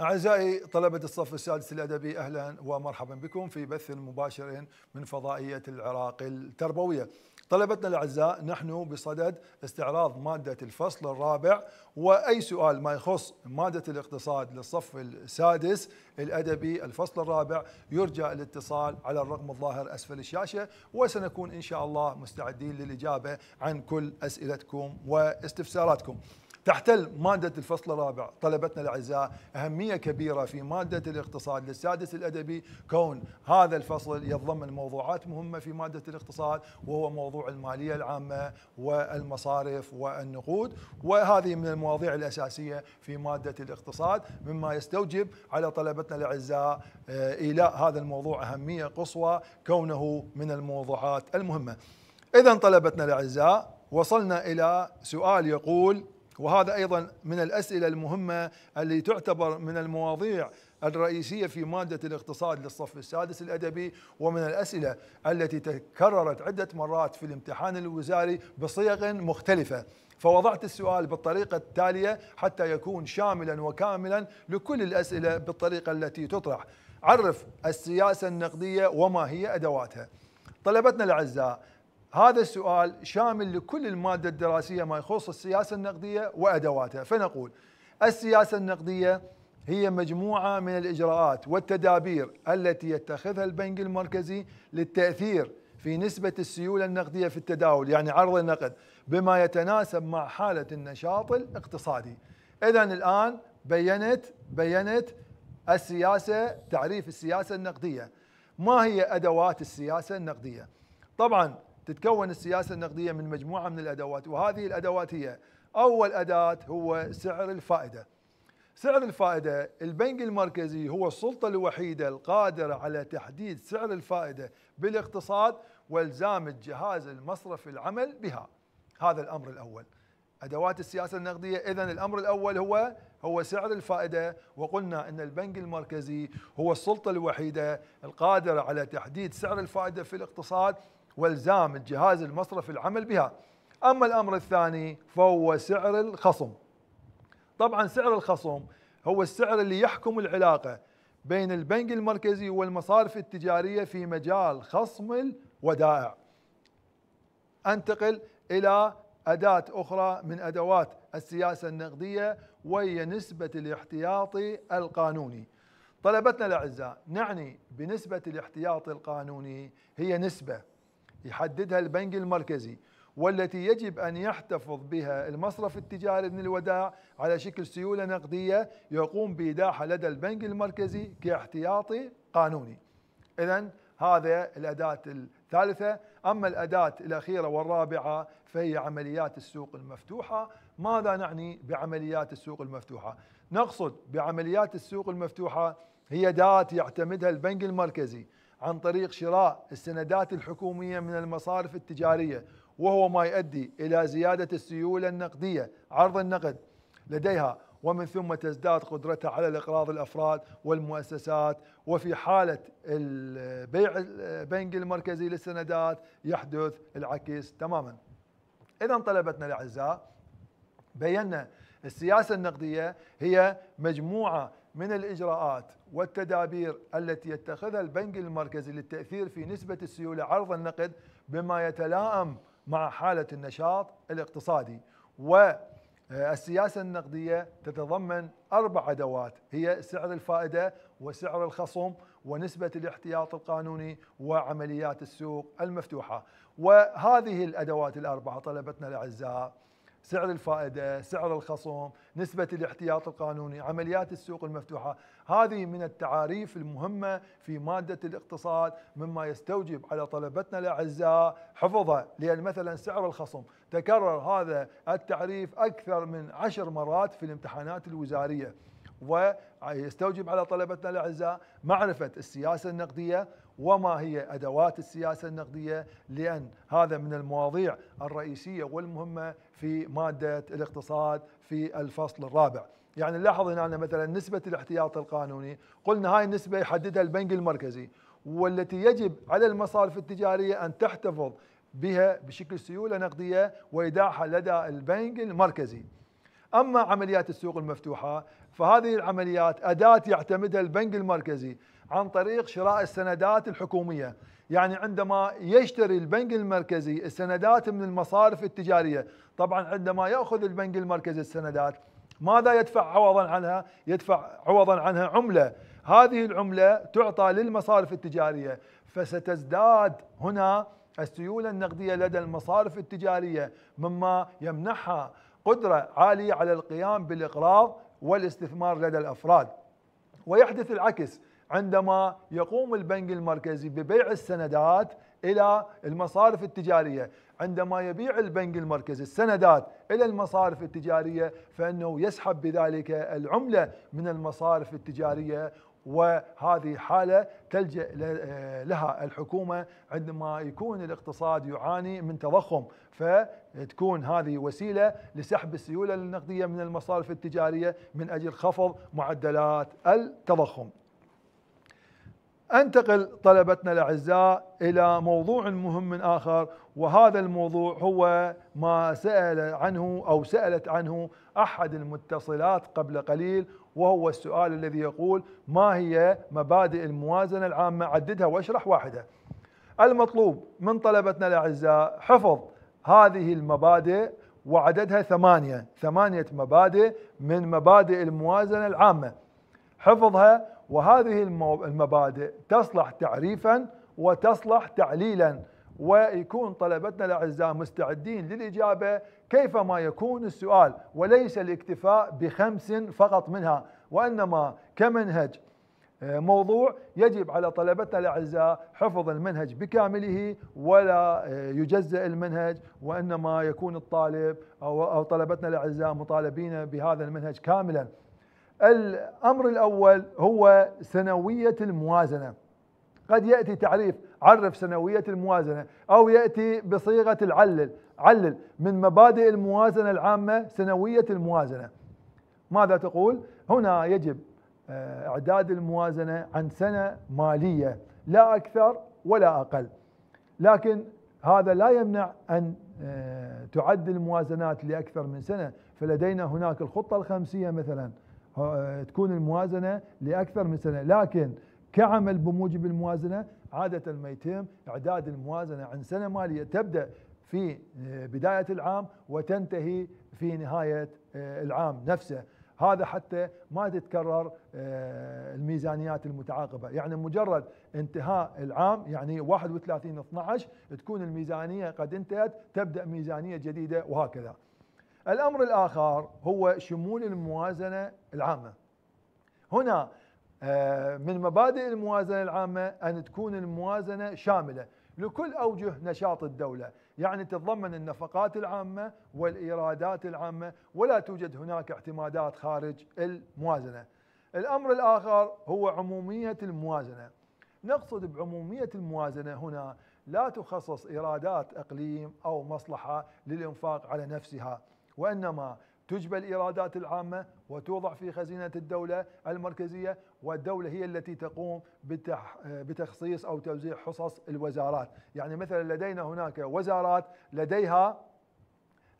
أعزائي طلبة الصف السادس الأدبي أهلا ومرحبا بكم في بث مباشر من فضائية العراق التربوية طلبتنا الأعزاء نحن بصدد استعراض مادة الفصل الرابع وأي سؤال ما يخص مادة الاقتصاد للصف السادس الأدبي الفصل الرابع يرجى الاتصال على الرقم الظاهر أسفل الشاشة وسنكون إن شاء الله مستعدين للإجابة عن كل أسئلتكم واستفساراتكم تحتل مادة الفصل الرابع طلبتنا الأعزاء أهمية كبيرة في مادة الاقتصاد للسادس الأدبي كون هذا الفصل يتضمن موضوعات مهمة في مادة الاقتصاد وهو موضوع المالية العامة والمصارف والنقود وهذه من المواضيع الأساسية في مادة الاقتصاد مما يستوجب على طلبتنا الأعزاء إيلاء آه، هذا الموضوع أهمية قصوى كونه من الموضوعات المهمة إذا طلبتنا الأعزاء وصلنا إلى سؤال يقول وهذا أيضا من الأسئلة المهمة اللي تعتبر من المواضيع الرئيسية في مادة الاقتصاد للصف السادس الأدبي ومن الأسئلة التي تكررت عدة مرات في الامتحان الوزاري بصيغ مختلفة فوضعت السؤال بالطريقة التالية حتى يكون شاملا وكاملا لكل الأسئلة بالطريقة التي تطرح عرف السياسة النقدية وما هي أدواتها طلبتنا الأعزاء هذا السؤال شامل لكل المادة الدراسية ما يخص السياسة النقدية وأدواتها فنقول السياسة النقدية هي مجموعة من الإجراءات والتدابير التي يتخذها البنك المركزي للتأثير في نسبة السيولة النقدية في التداول يعني عرض النقد بما يتناسب مع حالة النشاط الاقتصادي إذا الآن بينت بينت السياسة تعريف السياسة النقدية ما هي أدوات السياسة النقدية طبعا تتكون السياسه النقديه من مجموعه من الادوات وهذه الادوات هي اول اداه هو سعر الفائده. سعر الفائده البنك المركزي هو السلطه الوحيده القادره على تحديد سعر الفائده بالاقتصاد والزام الجهاز المصرف العمل بها. هذا الامر الاول. ادوات السياسه النقديه اذا الامر الاول هو هو سعر الفائده وقلنا ان البنك المركزي هو السلطه الوحيده القادره على تحديد سعر الفائده في الاقتصاد والزام الجهاز المصرفي العمل بها اما الامر الثاني فهو سعر الخصم طبعا سعر الخصم هو السعر اللي يحكم العلاقه بين البنك المركزي والمصارف التجاريه في مجال خصم الودائع انتقل الى اداه اخرى من ادوات السياسه النقديه وهي نسبه الاحتياطي القانوني طلبتنا الاعزاء نعني بنسبه الاحتياطي القانوني هي نسبه يحددها البنك المركزي والتي يجب أن يحتفظ بها المصرف التجاري من الوداع على شكل سيولة نقدية يقوم بإيداعها لدى البنك المركزي كاحتياطي قانوني إذا هذا الأداة الثالثة أما الأداة الأخيرة والرابعة فهي عمليات السوق المفتوحة ماذا نعني بعمليات السوق المفتوحة؟ نقصد بعمليات السوق المفتوحة هي أداة يعتمدها البنك المركزي عن طريق شراء السندات الحكومية من المصارف التجارية وهو ما يؤدي إلى زيادة السيولة النقدية عرض النقد لديها ومن ثم تزداد قدرتها على الإقراض الأفراد والمؤسسات وفي حالة البيع البنك المركزي للسندات يحدث العكس تماما إذا طلبتنا الأعزاء بينا السياسة النقدية هي مجموعة من الإجراءات والتدابير التي يتخذها البنك المركزي للتأثير في نسبة السيولة عرض النقد بما يتلائم مع حالة النشاط الاقتصادي والسياسة النقدية تتضمن أربع أدوات هي سعر الفائدة وسعر الخصم ونسبة الاحتياط القانوني وعمليات السوق المفتوحة وهذه الأدوات الأربعة طلبتنا الأعزاء سعر الفائدة سعر الخصم نسبة الاحتياط القانوني عمليات السوق المفتوحة هذه من التعاريف المهمة في مادة الاقتصاد مما يستوجب على طلبتنا الأعزاء حفظها لأن مثلا سعر الخصم تكرر هذا التعريف أكثر من عشر مرات في الامتحانات الوزارية ويستوجب على طلبتنا الأعزاء معرفة السياسة النقدية وما هي أدوات السياسة النقدية لأن هذا من المواضيع الرئيسية والمهمة في مادة الاقتصاد في الفصل الرابع يعني نلاحظ هنا مثلا نسبة الاحتياط القانوني قلنا هاي النسبة يحددها البنك المركزي والتي يجب على المصارف التجارية أن تحتفظ بها بشكل سيولة نقدية وإيداعها لدى البنك المركزي أما عمليات السوق المفتوحة فهذه العمليات أداة يعتمدها البنك المركزي عن طريق شراء السندات الحكوميه يعني عندما يشتري البنك المركزي السندات من المصارف التجاريه طبعا عندما ياخذ البنك المركزي السندات ماذا يدفع عوضا عنها يدفع عوضا عنها عمله هذه العمله تعطى للمصارف التجاريه فستزداد هنا السيوله النقديه لدى المصارف التجاريه مما يمنحها قدره عاليه على القيام بالاقراض والاستثمار لدى الافراد ويحدث العكس عندما يقوم البنك المركزي ببيع السندات إلى المصارف التجارية عندما يبيع البنك المركزي السندات إلى المصارف التجارية فإنه يسحب بذلك العملة من المصارف التجارية وهذه حالة تلجأ لها الحكومة عندما يكون الاقتصاد يعاني من تضخم فتكون هذه وسيلة لسحب السيولة النقدية من المصارف التجارية من أجل خفض معدلات التضخم انتقل طلبتنا الاعزاء الى موضوع مهم اخر وهذا الموضوع هو ما سال عنه او سالت عنه احد المتصلات قبل قليل وهو السؤال الذي يقول ما هي مبادئ الموازنه العامه عددها واشرح واحده. المطلوب من طلبتنا الاعزاء حفظ هذه المبادئ وعددها ثمانيه، ثمانيه مبادئ من مبادئ الموازنه العامه. حفظها وهذه المبادئ تصلح تعريفا وتصلح تعليلا ويكون طلبتنا الاعزاء مستعدين للاجابه كيفما يكون السؤال وليس الاكتفاء بخمس فقط منها وانما كمنهج آه، موضوع يجب على طلبتنا الاعزاء حفظ المنهج بكامله ولا آه، يجزا المنهج وانما يكون الطالب او طلبتنا الاعزاء مطالبين بهذا المنهج كاملا الأمر الأول هو سنوية الموازنة قد يأتي تعريف عرف سنوية الموازنة أو يأتي بصيغة العلل علل من مبادئ الموازنة العامة سنوية الموازنة ماذا تقول؟ هنا يجب آه، إعداد الموازنة عن سنة مالية لا أكثر ولا أقل لكن هذا لا يمنع أن آه، تعد الموازنات لأكثر من سنة فلدينا هناك الخطة الخمسية مثلا تكون الموازنة لأكثر من سنة لكن كعمل بموجب الموازنة عادة ما يتم إعداد الموازنة عن سنة مالية تبدأ في آه، بداية العام وتنتهي في نهاية آه، العام نفسه هذا حتى ما تتكرر آه، الميزانيات المتعاقبة يعني مجرد انتهاء العام يعني 31 12 تكون الميزانية قد انتهت تبدأ ميزانية جديدة وهكذا الأمر الآخر هو شمول الموازنة العامة هنا آه، من مبادئ الموازنة العامة أن تكون الموازنة شاملة لكل أوجه نشاط الدولة يعني تتضمن النفقات العامة والإيرادات العامة ولا توجد هناك اعتمادات خارج الموازنة الأمر الآخر هو عمومية الموازنة نقصد بعمومية الموازنة هنا لا تخصص إيرادات إقليم أو مصلحة للإنفاق على نفسها وإنما تجبى الإيرادات العامة وتوضع في خزينة الدولة المركزية والدولة هي التي تقوم بتخصيص أو توزيع حصص الوزارات يعني مثلا لدينا هناك وزارات لديها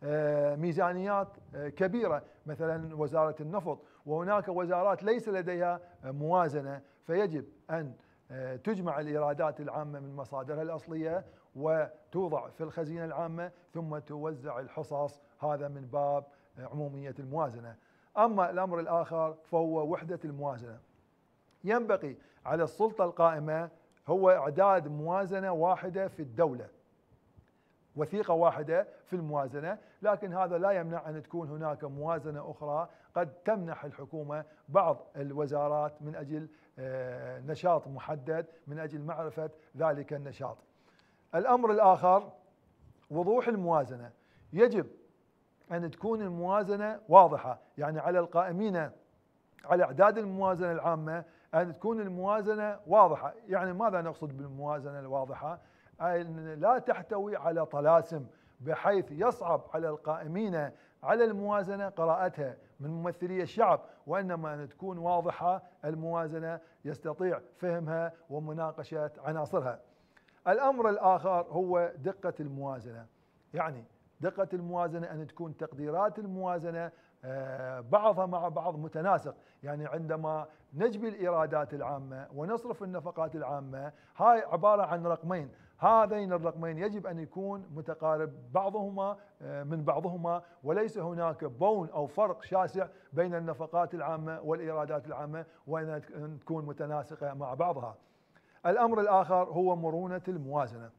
آه، ميزانيات آه، كبيرة مثلا وزارة النفط وهناك وزارات ليس لديها آه، موازنة فيجب أن تجمع الإيرادات العامة من مصادرها الأصلية وتوضع في الخزينة العامة ثم توزع الحصص هذا من باب آه، عمومية الموازنة أما الأمر الآخر فهو وحدة الموازنة ينبغي على السلطة القائمة هو إعداد موازنة واحدة في الدولة وثيقة واحدة في الموازنة لكن هذا لا يمنع أن تكون هناك موازنة أخرى قد تمنح الحكومة بعض الوزارات من أجل آه، نشاط محدد من أجل معرفة ذلك النشاط الأمر الآخر وضوح الموازنة يجب أن تكون الموازنة واضحة يعني على القائمين على إعداد الموازنة العامة أن تكون الموازنة واضحة يعني ماذا نقصد بالموازنة الواضحة ان لا تحتوي على طلاسم بحيث يصعب على القائمين على الموازنة قراءتها من ممثلي الشعب وإنما أن تكون واضحة الموازنة يستطيع فهمها ومناقشة عناصرها الأمر الآخر هو دقة الموازنة يعني دقة الموازنة أن تكون تقديرات الموازنة آه، بعضها مع بعض متناسق يعني عندما نجبي الإيرادات العامة ونصرف النفقات العامة هاي عبارة عن رقمين هذين الرقمين يجب أن يكون متقارب بعضهما آه، من بعضهما وليس هناك بون أو فرق شاسع بين النفقات العامة والإيرادات العامة وأن تكون متناسقة مع بعضها الأمر الآخر هو مرونة الموازنة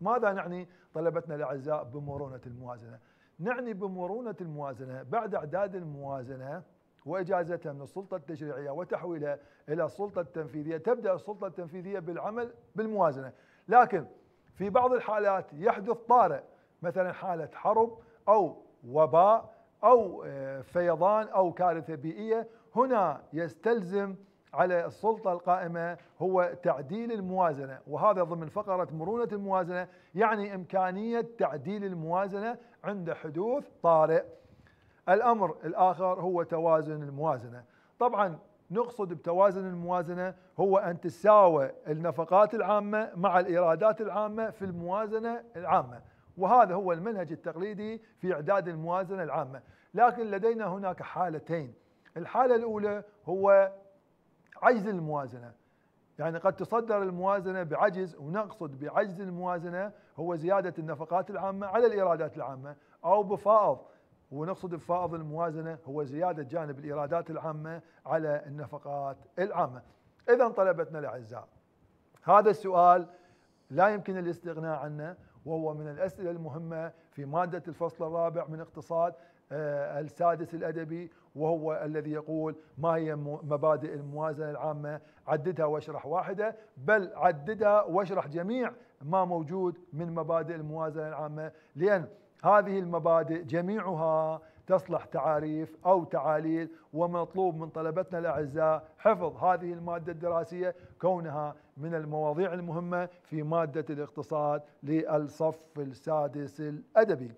ماذا نعني طلبتنا الاعزاء بمرونه الموازنه؟ نعني بمرونه الموازنه بعد اعداد الموازنه واجازتها من السلطه التشريعيه وتحويلها الى السلطه التنفيذيه، تبدا السلطه التنفيذيه بالعمل بالموازنه، لكن في بعض الحالات يحدث طارئ مثلا حاله حرب او وباء او آه، فيضان او كارثه بيئيه، هنا يستلزم على السلطة القائمة هو تعديل الموازنة وهذا ضمن فقرة مرونة الموازنة يعني إمكانية تعديل الموازنة عند حدوث طارئ الأمر الآخر هو توازن الموازنة طبعا نقصد بتوازن الموازنة هو أن تساوى النفقات العامة مع الإيرادات العامة في الموازنة العامة وهذا هو المنهج التقليدي في إعداد الموازنة العامة لكن لدينا هناك حالتين الحالة الأولى هو عجز الموازنة يعني قد تصدر الموازنة بعجز ونقصد بعجز الموازنة هو زيادة النفقات العامة على الإيرادات العامة أو بفائض ونقصد بفائض الموازنة هو زيادة جانب الإيرادات العامة على النفقات العامة إذا طلبتنا الأعزاء هذا السؤال لا يمكن الاستغناء عنه وهو من الأسئلة المهمة في مادة الفصل الرابع من اقتصاد آه، السادس الأدبي وهو الذي يقول ما هي مبادئ الموازنة العامة عددها واشرح واحدة بل عددها واشرح جميع ما موجود من مبادئ الموازنة العامة لأن هذه المبادئ جميعها تصلح تعاريف او تعاليل ومطلوب من طلبتنا الاعزاء حفظ هذه الماده الدراسيه كونها من المواضيع المهمه في ماده الاقتصاد للصف السادس الادبي.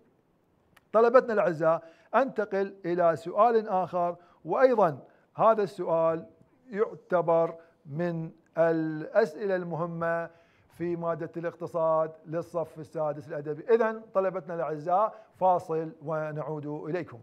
طلبتنا الاعزاء انتقل الى سؤال اخر وايضا هذا السؤال يعتبر من الاسئله المهمه في ماده الاقتصاد للصف السادس الادبي، اذا طلبتنا الاعزاء فاصل ونعود اليكم.